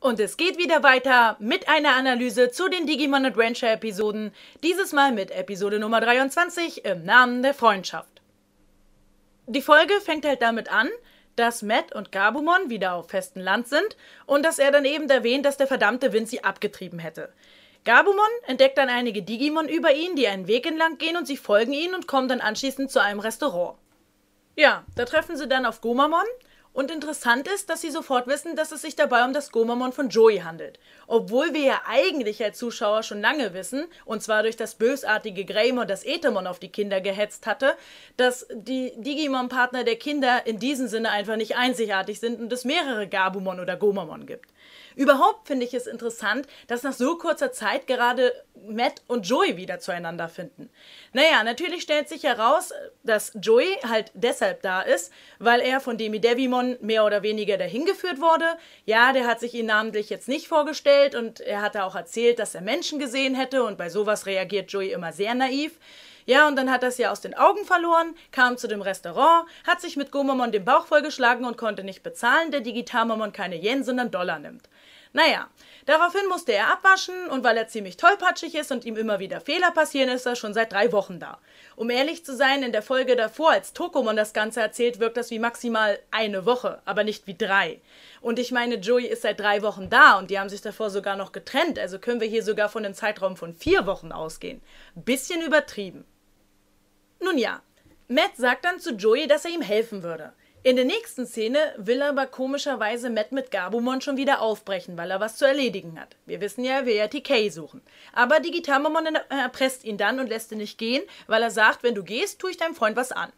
Und es geht wieder weiter mit einer Analyse zu den Digimon Adventure Episoden, dieses Mal mit Episode Nummer 23 im Namen der Freundschaft. Die Folge fängt halt damit an, dass Matt und Gabumon wieder auf festem Land sind und dass er dann eben erwähnt, dass der verdammte Wind sie abgetrieben hätte. Gabumon entdeckt dann einige Digimon über ihn, die einen Weg entlang gehen und sie folgen ihnen und kommen dann anschließend zu einem Restaurant. Ja, da treffen sie dann auf Gomamon, und interessant ist, dass sie sofort wissen, dass es sich dabei um das Gomamon von Joey handelt. Obwohl wir ja eigentlich als Zuschauer schon lange wissen, und zwar durch das bösartige Greymon, das Etemon auf die Kinder gehetzt hatte, dass die Digimon-Partner der Kinder in diesem Sinne einfach nicht einzigartig sind und es mehrere Gabumon oder Gomamon gibt. Überhaupt finde ich es interessant, dass nach so kurzer Zeit gerade Matt und Joey wieder zueinander finden. Naja, natürlich stellt sich heraus, dass Joey halt deshalb da ist, weil er von Demi Devimon Simon mehr oder weniger dahin geführt wurde. Ja, der hat sich ihn namentlich jetzt nicht vorgestellt und er hatte auch erzählt, dass er Menschen gesehen hätte und bei sowas reagiert Joey immer sehr naiv. Ja, und dann hat er es ja aus den Augen verloren, kam zu dem Restaurant, hat sich mit Gomamon den Bauch vollgeschlagen und konnte nicht bezahlen, der Digitalmamon keine Yen, sondern Dollar nimmt. Naja, daraufhin musste er abwaschen und weil er ziemlich tollpatschig ist und ihm immer wieder Fehler passieren, ist er schon seit drei Wochen da. Um ehrlich zu sein, in der Folge davor, als Tokomon das Ganze erzählt, wirkt das wie maximal eine Woche, aber nicht wie drei. Und ich meine, Joey ist seit drei Wochen da und die haben sich davor sogar noch getrennt, also können wir hier sogar von einem Zeitraum von vier Wochen ausgehen. Bisschen übertrieben. Nun ja, Matt sagt dann zu Joey, dass er ihm helfen würde. In der nächsten Szene will aber komischerweise Matt mit Gabumon schon wieder aufbrechen, weil er was zu erledigen hat. Wir wissen ja, er will ja TK suchen. Aber Digitamamon erpresst äh, ihn dann und lässt ihn nicht gehen, weil er sagt, wenn du gehst, tue ich deinem Freund was an.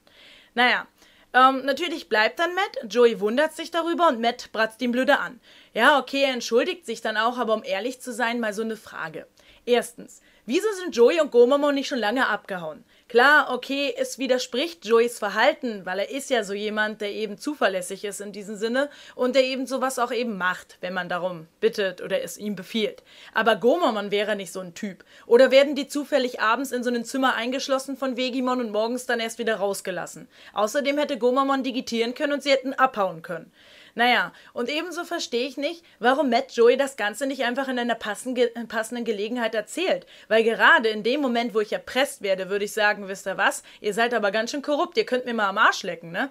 Naja, ähm, natürlich bleibt dann Matt, Joey wundert sich darüber und Matt bratzt ihn blöde an. Ja, okay, er entschuldigt sich dann auch, aber um ehrlich zu sein, mal so eine Frage. Erstens, wieso sind Joey und Gomomon nicht schon lange abgehauen? Klar, okay, es widerspricht Joeys Verhalten, weil er ist ja so jemand, der eben zuverlässig ist in diesem Sinne und der eben sowas auch eben macht, wenn man darum bittet oder es ihm befiehlt. Aber Gomamon wäre nicht so ein Typ. Oder werden die zufällig abends in so einem Zimmer eingeschlossen von Vegimon und morgens dann erst wieder rausgelassen. Außerdem hätte Gomamon digitieren können und sie hätten abhauen können. Naja, und ebenso verstehe ich nicht, warum Matt Joey das Ganze nicht einfach in einer äh, passenden Gelegenheit erzählt. Weil gerade in dem Moment, wo ich erpresst werde, würde ich sagen, wisst ihr was, ihr seid aber ganz schön korrupt, ihr könnt mir mal am Arsch lecken, ne?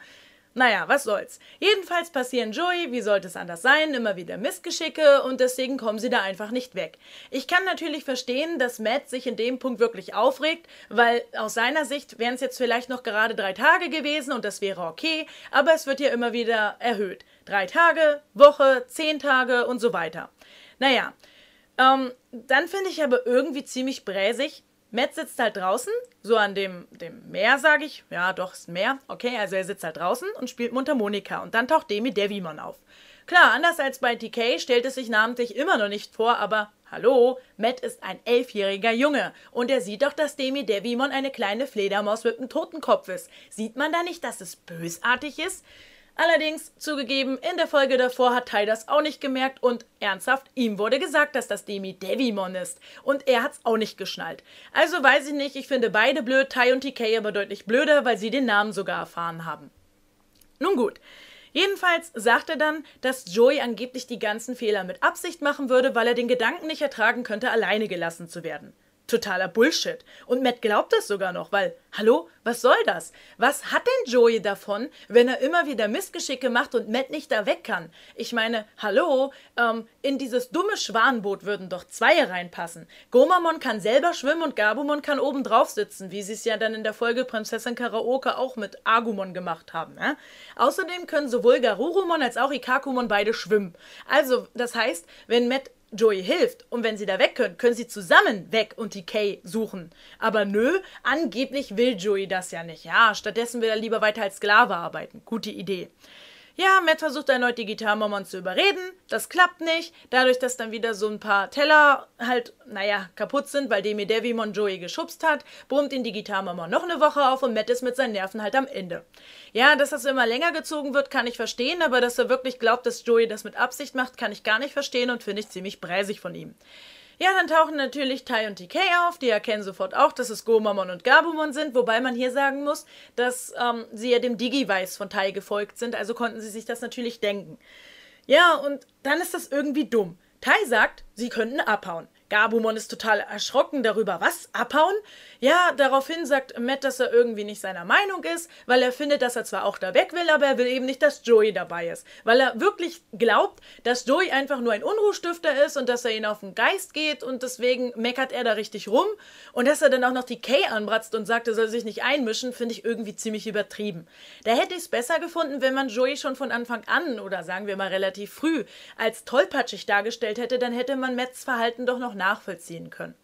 Naja, was soll's. Jedenfalls passieren Joey, wie sollte es anders sein, immer wieder Missgeschicke und deswegen kommen sie da einfach nicht weg. Ich kann natürlich verstehen, dass Matt sich in dem Punkt wirklich aufregt, weil aus seiner Sicht wären es jetzt vielleicht noch gerade drei Tage gewesen und das wäre okay, aber es wird ja immer wieder erhöht. Drei Tage, Woche, zehn Tage und so weiter. Naja, ähm, dann finde ich aber irgendwie ziemlich bräsig, Matt sitzt halt draußen, so an dem, dem Meer, sage ich. Ja, doch, ist ein Meer. Okay, also er sitzt halt draußen und spielt Mundharmonika. Und dann taucht Demi Devimon auf. Klar, anders als bei TK stellt es sich namentlich immer noch nicht vor, aber hallo, Matt ist ein elfjähriger Junge. Und er sieht doch, dass Demi Devimon eine kleine Fledermaus mit einem Totenkopf ist. Sieht man da nicht, dass es bösartig ist? Allerdings, zugegeben, in der Folge davor hat Tai das auch nicht gemerkt und ernsthaft, ihm wurde gesagt, dass das Demi Devimon ist. Und er hat's auch nicht geschnallt. Also weiß ich nicht, ich finde beide blöd, Tai und TK aber deutlich blöder, weil sie den Namen sogar erfahren haben. Nun gut. Jedenfalls sagt er dann, dass Joey angeblich die ganzen Fehler mit Absicht machen würde, weil er den Gedanken nicht ertragen könnte, alleine gelassen zu werden totaler Bullshit. Und Matt glaubt das sogar noch, weil, hallo, was soll das? Was hat denn Joey davon, wenn er immer wieder Missgeschicke macht und Matt nicht da weg kann? Ich meine, hallo, ähm, in dieses dumme Schwanboot würden doch zwei reinpassen. Gomamon kann selber schwimmen und Gabumon kann oben drauf sitzen, wie sie es ja dann in der Folge Prinzessin Karaoke auch mit Agumon gemacht haben. Ne? Außerdem können sowohl Garurumon als auch Ikakumon beide schwimmen. Also, das heißt, wenn Matt Joey hilft und wenn sie da weg können, können sie zusammen weg und die Kay suchen. Aber nö, angeblich will Joey das ja nicht. Ja, stattdessen will er lieber weiter als Sklave arbeiten. Gute Idee ja, Matt versucht erneut die Gitarrenmomon zu überreden, das klappt nicht, dadurch, dass dann wieder so ein paar Teller halt, naja, kaputt sind, weil Demi Devimon Joey geschubst hat, brummt ihn die Gitarrenmomon noch eine Woche auf und Matt ist mit seinen Nerven halt am Ende. Ja, dass das immer länger gezogen wird, kann ich verstehen, aber dass er wirklich glaubt, dass Joey das mit Absicht macht, kann ich gar nicht verstehen und finde ich ziemlich breisig von ihm. Ja, dann tauchen natürlich Tai und TK auf, die erkennen sofort auch, dass es Gomamon und Gabumon sind, wobei man hier sagen muss, dass ähm, sie ja dem Digi-Weiß von Tai gefolgt sind, also konnten sie sich das natürlich denken. Ja, und dann ist das irgendwie dumm. Tai sagt, sie könnten abhauen. Gabumon ist total erschrocken darüber. Was? Abhauen? Ja, daraufhin sagt Matt, dass er irgendwie nicht seiner Meinung ist, weil er findet, dass er zwar auch da weg will, aber er will eben nicht, dass Joey dabei ist. Weil er wirklich glaubt, dass Joey einfach nur ein Unruhestifter ist und dass er ihn auf den Geist geht und deswegen meckert er da richtig rum. Und dass er dann auch noch die Kay anbratzt und sagt, er soll sich nicht einmischen, finde ich irgendwie ziemlich übertrieben. Da hätte ich es besser gefunden, wenn man Joey schon von Anfang an oder sagen wir mal relativ früh als tollpatschig dargestellt hätte, dann hätte man Matts Verhalten doch noch nachvollziehen können.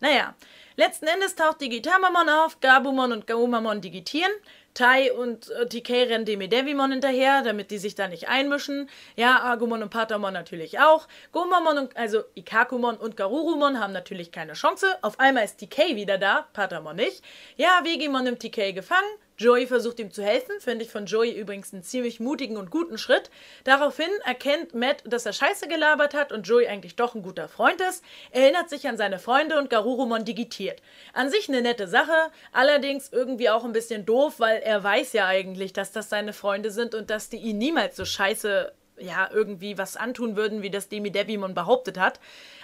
Naja, letzten Endes taucht Digitamamon auf, Gabumon und Gaumamon digitieren. Tai und äh, TK rennen Demidevimon hinterher, damit die sich da nicht einmischen. Ja, Agumon und Patamon natürlich auch. Gomamon und, also Ikakumon und Garurumon haben natürlich keine Chance. Auf einmal ist TK wieder da, Patamon nicht. Ja, Vegimon nimmt TK gefangen. Joey versucht ihm zu helfen, finde ich von Joey übrigens einen ziemlich mutigen und guten Schritt. Daraufhin erkennt Matt, dass er Scheiße gelabert hat und Joey eigentlich doch ein guter Freund ist, erinnert sich an seine Freunde und Garurumon digitiert. An sich eine nette Sache, allerdings irgendwie auch ein bisschen doof, weil er weiß ja eigentlich, dass das seine Freunde sind und dass die ihn niemals so scheiße ja, irgendwie was antun würden, wie das Demi Devimon behauptet hat.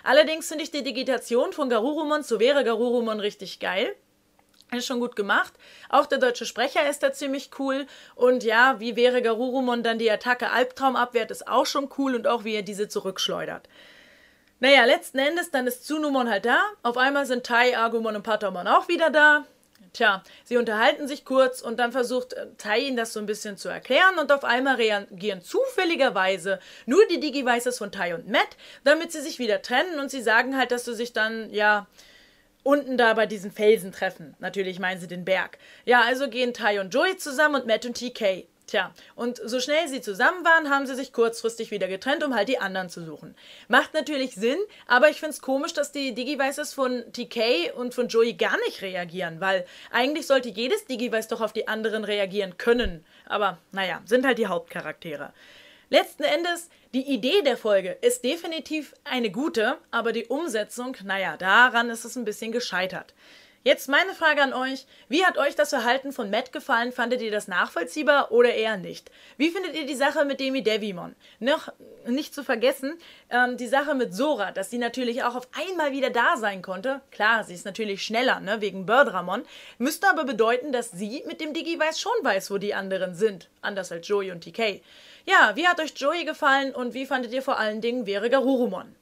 Allerdings finde ich die Digitation von Garurumon zu wäre Garurumon richtig geil. Ist schon gut gemacht. Auch der deutsche Sprecher ist da ziemlich cool. Und ja, wie wäre Garurumon dann die Attacke Albtraum abwehrt, ist auch schon cool und auch wie er diese zurückschleudert. Naja, letzten Endes, dann ist Tsunumon halt da. Auf einmal sind Tai, Agumon und Patamon auch wieder da. Tja, sie unterhalten sich kurz und dann versucht äh, Tai ihnen das so ein bisschen zu erklären und auf einmal reagieren zufälligerweise nur die Digivices von Tai und Matt, damit sie sich wieder trennen und sie sagen halt, dass sie sich dann, ja, unten da bei diesen Felsen treffen. Natürlich meinen sie den Berg. Ja, also gehen Tai und Joey zusammen und Matt und TK. Tja, und so schnell sie zusammen waren, haben sie sich kurzfristig wieder getrennt, um halt die anderen zu suchen. Macht natürlich Sinn, aber ich finde es komisch, dass die Digivices von TK und von Joey gar nicht reagieren, weil eigentlich sollte jedes Digivice doch auf die anderen reagieren können. Aber naja, sind halt die Hauptcharaktere. Letzten Endes, die Idee der Folge ist definitiv eine gute, aber die Umsetzung, naja, daran ist es ein bisschen gescheitert. Jetzt meine Frage an euch. Wie hat euch das Verhalten von Matt gefallen? Fandet ihr das nachvollziehbar oder eher nicht? Wie findet ihr die Sache mit Demi Devimon? Noch nicht zu vergessen, ähm, die Sache mit Sora, dass sie natürlich auch auf einmal wieder da sein konnte. Klar, sie ist natürlich schneller, ne, wegen Birdramon. Müsste aber bedeuten, dass sie mit dem Digi-Weiß schon weiß, wo die anderen sind. Anders als Joey und TK. Ja, wie hat euch Joey gefallen und wie fandet ihr vor allen Dingen Vere Garurumon?